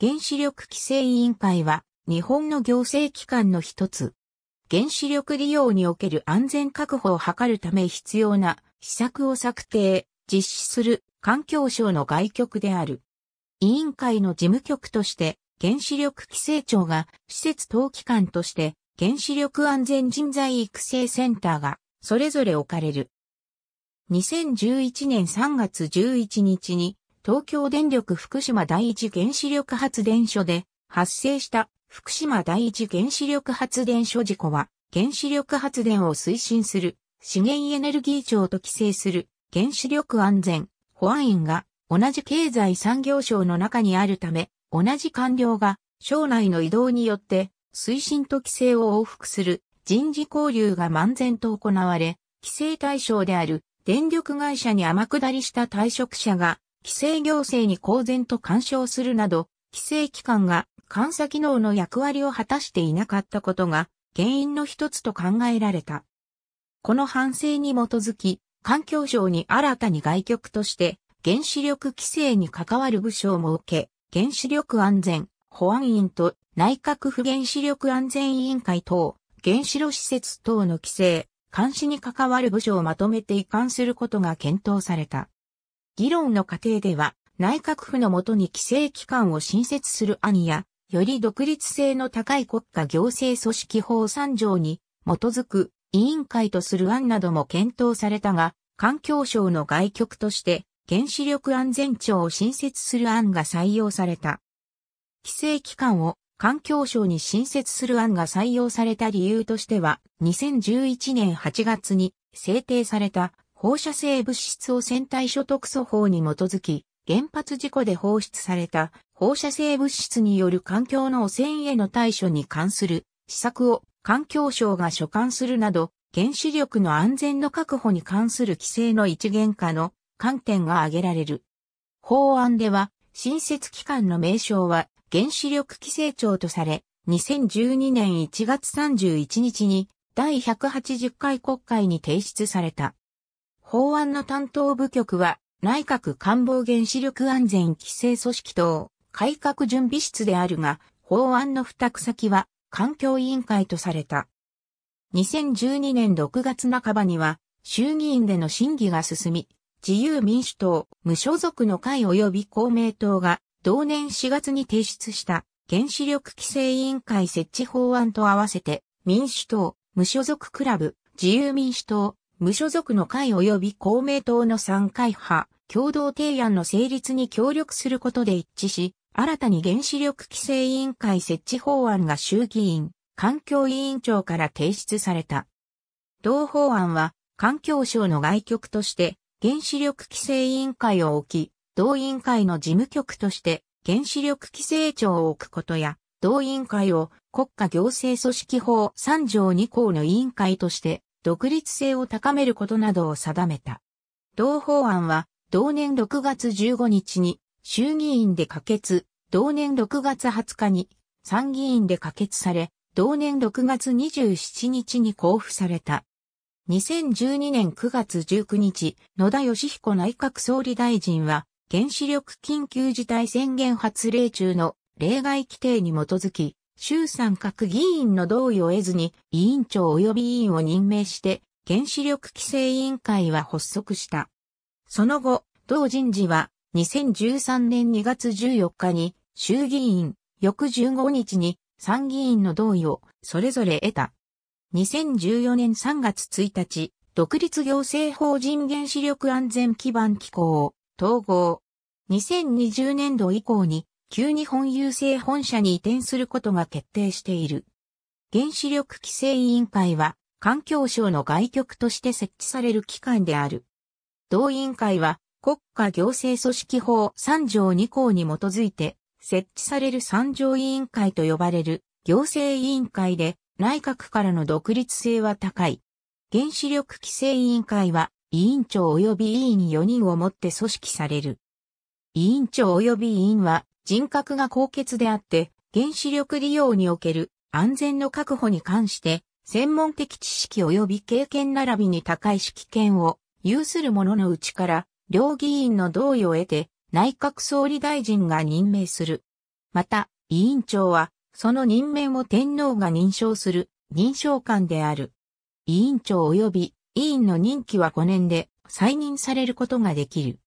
原子力規制委員会は日本の行政機関の一つ。原子力利用における安全確保を図るため必要な施策を策定、実施する環境省の外局である。委員会の事務局として原子力規制庁が施設等機関として原子力安全人材育成センターがそれぞれ置かれる。2011年3月11日に東京電力福島第一原子力発電所で発生した福島第一原子力発電所事故は原子力発電を推進する資源エネルギー庁と規制する原子力安全保安院が同じ経済産業省の中にあるため同じ官僚が省内の移動によって推進と規制を往復する人事交流が漫然と行われ、規制対象である電力会社に天下りした退職者が規制行政に公然と干渉するなど、規制機関が監査機能の役割を果たしていなかったことが原因の一つと考えられた。この反省に基づき、環境省に新たに外局として原子力規制に関わる部署を設け、原子力安全保安院と内閣府原子力安全委員会等、原子炉施設等の規制、監視に関わる部署をまとめて移管することが検討された。議論の過程では、内閣府のもとに規制機関を新設する案や、より独立性の高い国家行政組織法3条に基づく委員会とする案なども検討されたが、環境省の外局として原子力安全庁を新設する案が採用された。規制機関を環境省に新設する案が採用された理由としては、2011年8月に制定された放射性物質汚染対所得素法に基づき、原発事故で放出された放射性物質による環境の汚染への対処に関する施策を環境省が所管するなど、原子力の安全の確保に関する規制の一元化の観点が挙げられる。法案では、新設機関の名称は原子力規制庁とされ、2012年1月31日に第180回国会に提出された。法案の担当部局は、内閣官房原子力安全規制組織等、改革準備室であるが、法案の付託先は、環境委員会とされた。2012年6月半ばには、衆議院での審議が進み、自由民主党、無所属の会及び公明党が、同年4月に提出した原子力規制委員会設置法案と合わせて、民主党、無所属クラブ、自由民主党、無所属の会及び公明党の3会派、共同提案の成立に協力することで一致し、新たに原子力規制委員会設置法案が衆議院、環境委員長から提出された。同法案は、環境省の外局として、原子力規制委員会を置き、同委員会の事務局として、原子力規制庁を置くことや、同委員会を国家行政組織法3条2項の委員会として、独立性を高めることなどを定めた。同法案は、同年6月15日に衆議院で可決、同年6月20日に参議院で可決され、同年6月27日に交付された。2012年9月19日、野田義彦内閣総理大臣は、原子力緊急事態宣言発令中の例外規定に基づき、衆参各議員の同意を得ずに、委員長及び委員を任命して、原子力規制委員会は発足した。その後、同人事は、2013年2月14日に、衆議院、翌15日に、参議院の同意を、それぞれ得た。2014年3月1日、独立行政法人原子力安全基盤機構を統合。2020年度以降に旧日本郵政本社に移転することが決定している。原子力規制委員会は、環境省の外局として設置される機関である。同委員会は、国家行政組織法3条2項に基づいて、設置される3条委員会と呼ばれる行政委員会で、内閣からの独立性は高い。原子力規制委員会は、委員長及び委員4人をもって組織される。委員長及び委員は、人格が高潔であって、原子力利用における安全の確保に関して、専門的知識及び経験並びに高い指揮権を有する者のうちから、両議員の同意を得て、内閣総理大臣が任命する。また、委員長は、その任命を天皇が認証する、認証官である。委員長及び委員の任期は5年で再任されることができる。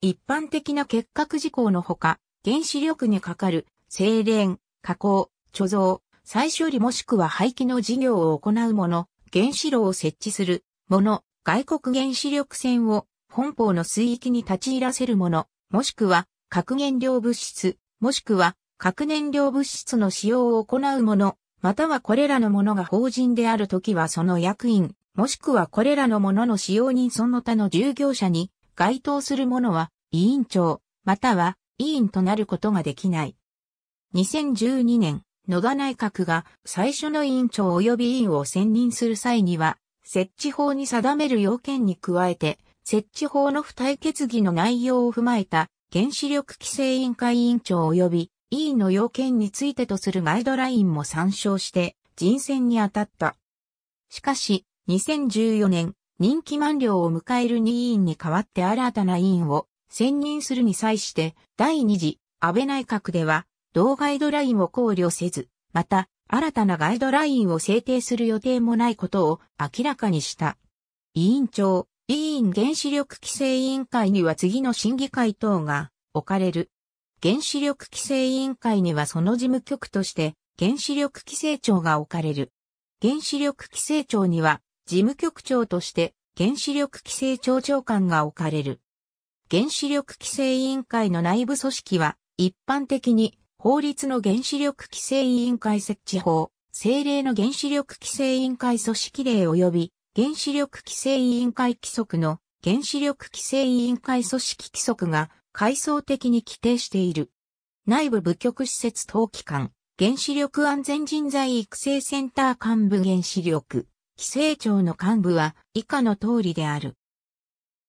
一般的な結核事項のほか、原子力にかかる精錬、加工、貯蔵、再処理もしくは廃棄の事業を行うもの、原子炉を設置するもの、外国原子力船を本邦の水域に立ち入らせるもの、もしくは核燃料物質、もしくは核燃料物質の使用を行うもの、またはこれらのものが法人であるときはその役員、もしくはこれらのものの使用人その他の従業者に該当するものは委員長、または委員となることができない。2012年、野田内閣が最初の委員長及び委員を選任する際には、設置法に定める要件に加えて、設置法の付帯決議の内容を踏まえた原子力規制委員会委員長及び委員の要件についてとするガイドラインも参照して人選に当たった。しかし、2014年、任期満了を迎える2委員に代わって新たな委員を選任するに際して、第二次安倍内閣では、同ガイドラインを考慮せず、また、新たなガイドラインを制定する予定もないことを明らかにした。委員長、委員原子力規制委員会には次の審議会等が置かれる。原子力規制委員会にはその事務局として原子力規制庁が置かれる。原子力規制庁には事務局長として原子力規制庁長官が置かれる。原子力規制委員会の内部組織は、一般的に法律の原子力規制委員会設置法、政令の原子力規制委員会組織令及び原子力規制委員会規則の原子力規制委員会組織規則が階層的に規定している。内部部局施設等機関、原子力安全人材育成センター幹部原子力、規制庁の幹部は以下の通りである。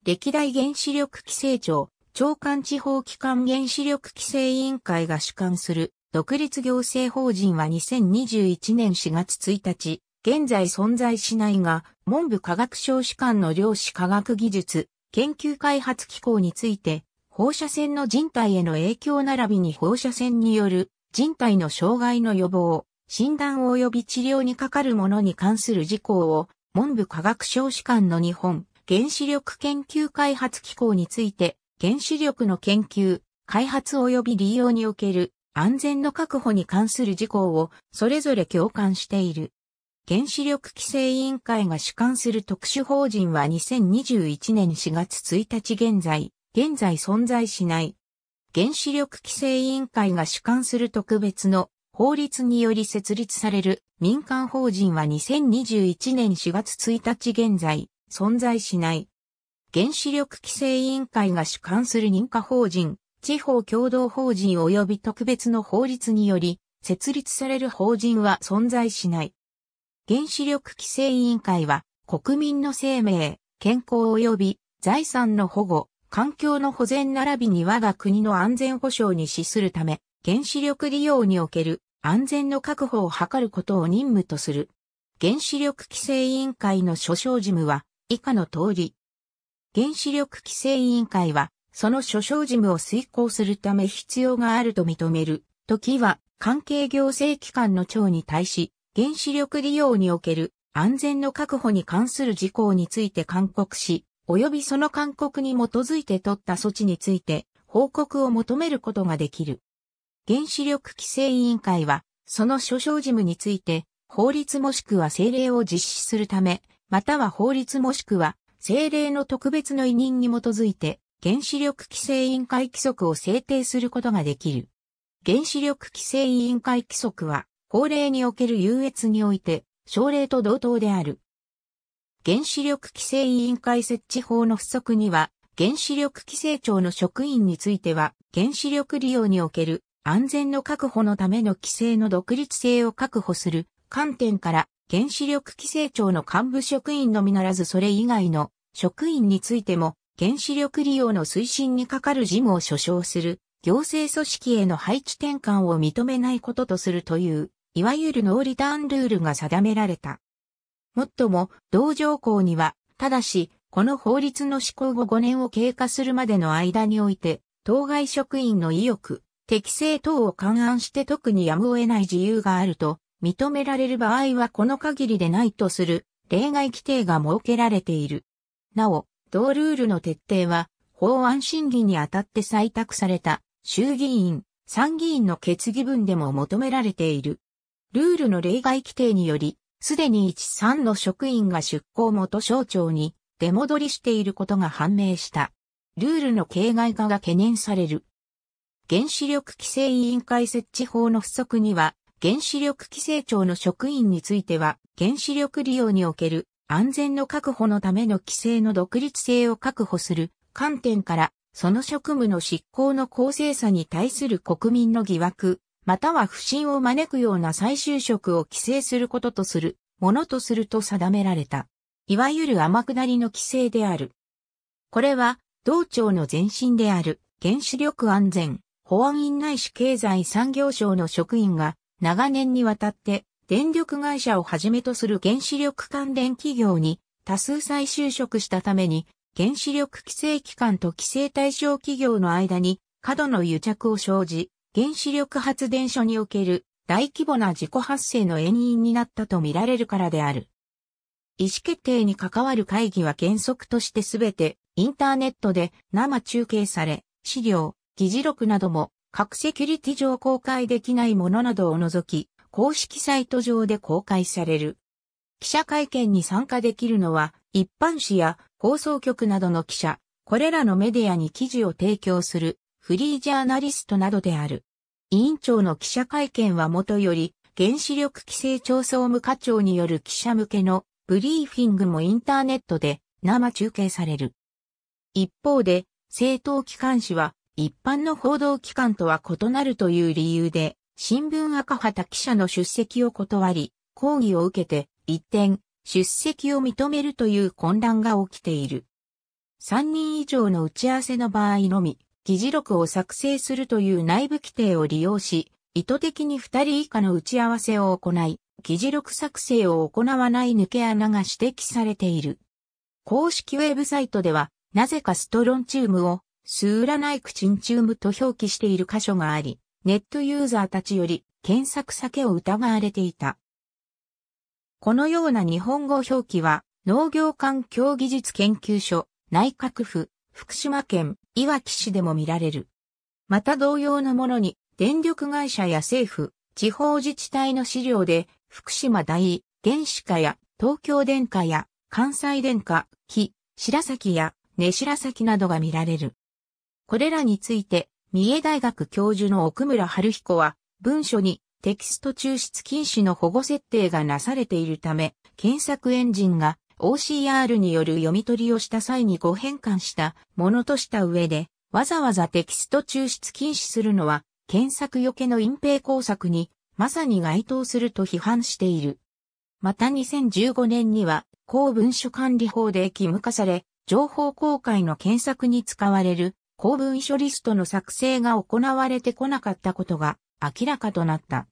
歴代原子力規制庁、長官地方機関原子力規制委員会が主管する独立行政法人は2021年4月1日、現在存在しないが、文部科学省主管の量子科学技術、研究開発機構について、放射線の人体への影響並びに放射線による人体の障害の予防、診断及び治療にかかるものに関する事項を、文部科学省主管の日本原子力研究開発機構について、原子力の研究、開発及び利用における安全の確保に関する事項をそれぞれ共感している。原子力規制委員会が主管する特殊法人は2021年4月1日現在、現在存在しない。原子力規制委員会が主管する特別の法律により設立される民間法人は2021年4月1日現在、存在しない。原子力規制委員会が主管する認可法人、地方共同法人及び特別の法律により、設立される法人は存在しない。原子力規制委員会は、国民の生命、健康及び財産の保護、環境の保全並びに我が国の安全保障に資するため、原子力利用における安全の確保を図ることを任務とする。原子力規制委員会の所掌事務は、以下の通り。原子力規制委員会は、その所掌事務を遂行するため必要があると認める、時は、関係行政機関の長に対し、原子力利用における安全の確保に関する事項について勧告し、及びその勧告に基づいて取った措置について報告を求めることができる。原子力規制委員会は、その所掌事務について、法律もしくは政令を実施するため、または法律もしくは政令の特別の委任に基づいて原子力規制委員会規則を制定することができる。原子力規制委員会規則は法令における優越において省令と同等である。原子力規制委員会設置法の不足には原子力規制庁の職員については原子力利用における安全の確保のための規制の独立性を確保する観点から原子力規制庁の幹部職員のみならずそれ以外の職員についても原子力利用の推進に係る事務を所掌する行政組織への配置転換を認めないこととするという、いわゆるノーリターンルールが定められた。もっとも、同条項には、ただし、この法律の施行後5年を経過するまでの間において、当該職員の意欲、適正等を勘案して特にやむを得ない自由があると認められる場合はこの限りでないとする例外規定が設けられている。なお、同ルールの徹底は法案審議にあたって採択された衆議院、参議院の決議文でも求められている。ルールの例外規定により、すでに13の職員が出向元省庁に出戻りしていることが判明した。ルールの形骸化が懸念される。原子力規制委員会設置法の不足には、原子力規制庁の職員については、原子力利用における安全の確保のための規制の独立性を確保する観点から、その職務の執行の公正さに対する国民の疑惑、または不信を招くような再就職を規制することとする、ものとすると定められた。いわゆる天下りの規制である。これは、同庁の前身である、原子力安全、保安院内市経済産業省の職員が、長年にわたって電力会社をはじめとする原子力関連企業に多数再就職したために原子力規制機関と規制対象企業の間に過度の癒着を生じ、原子力発電所における大規模な自己発生の遠因になったとみられるからである。意思決定に関わる会議は原則としてすべてインターネットで生中継され、資料、議事録なども各セキュリティ上公開できないものなどを除き、公式サイト上で公開される。記者会見に参加できるのは、一般紙や放送局などの記者、これらのメディアに記事を提供する、フリージャーナリストなどである。委員長の記者会見はもとより、原子力規制調総務課長による記者向けのブリーフィングもインターネットで生中継される。一方で、政党機関紙は一般の報道機関とは異なるという理由で、新聞赤旗記者の出席を断り、抗議を受けて、一転、出席を認めるという混乱が起きている。3人以上の打ち合わせの場合のみ、議事録を作成するという内部規定を利用し、意図的に2人以下の打ち合わせを行い、議事録作成を行わない抜け穴が指摘されている。公式ウェブサイトでは、なぜかストロンチウムをスーラナイクチンチウムと表記している箇所があり、ネットユーザーたちより検索先を疑われていた。このような日本語表記は、農業環境技術研究所、内閣府、福島県、いわき市でも見られる。また同様のものに、電力会社や政府、地方自治体の資料で、福島大、原子化や、東京電化や、関西電化、木、白崎や、根白崎などが見られる。これらについて、三重大学教授の奥村春彦は、文書にテキスト抽出禁止の保護設定がなされているため、検索エンジンが OCR による読み取りをした際に誤変換したものとした上で、わざわざテキスト抽出禁止するのは、検索よけの隠蔽工作に、まさに該当すると批判している。また2015年には、公文書管理法で義務化され、情報公開の検索に使われる公文書リストの作成が行われてこなかったことが明らかとなった。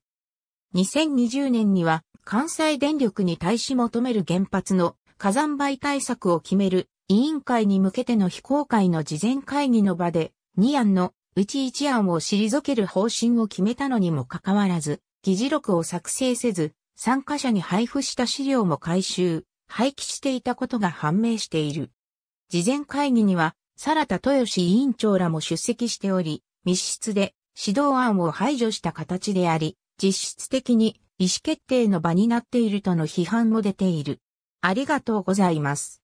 2020年には関西電力に対し求める原発の火山灰対策を決める委員会に向けての非公開の事前会議の場で2案のうち1案を退ける方針を決めたのにもかかわらず、議事録を作成せず、参加者に配布した資料も回収、廃棄していたことが判明している。事前会議にはラタ豊志委員長らも出席しており、密室で指導案を排除した形であり、実質的に意思決定の場になっているとの批判も出ている。ありがとうございます。